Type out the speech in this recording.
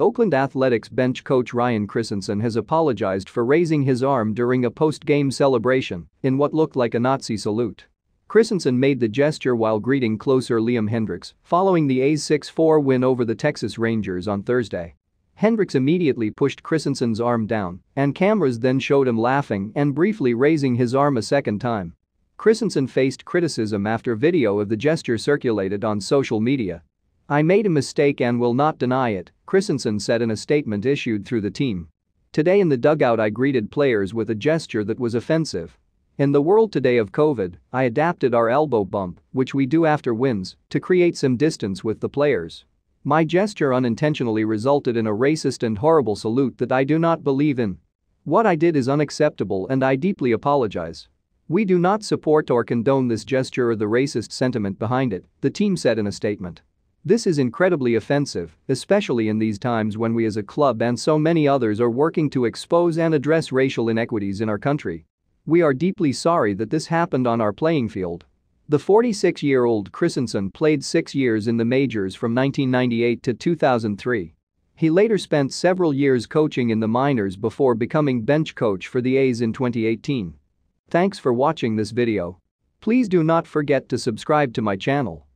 Oakland Athletics bench coach Ryan Christensen has apologized for raising his arm during a post-game celebration in what looked like a Nazi salute. Christensen made the gesture while greeting closer Liam Hendricks following the A's 6-4 win over the Texas Rangers on Thursday. Hendricks immediately pushed Christensen's arm down, and cameras then showed him laughing and briefly raising his arm a second time. Christensen faced criticism after video of the gesture circulated on social media. I made a mistake and will not deny it, Christensen said in a statement issued through the team. Today in the dugout I greeted players with a gesture that was offensive. In the world today of COVID, I adapted our elbow bump, which we do after wins, to create some distance with the players. My gesture unintentionally resulted in a racist and horrible salute that I do not believe in. What I did is unacceptable and I deeply apologize. We do not support or condone this gesture or the racist sentiment behind it, the team said in a statement. This is incredibly offensive, especially in these times when we as a club and so many others are working to expose and address racial inequities in our country. We are deeply sorry that this happened on our playing field. The 46-year-old Christensen played six years in the majors from 1998 to 2003. He later spent several years coaching in the minors before becoming bench coach for the A's in 2018. Thanks for watching this video. Please do not forget to subscribe to my channel.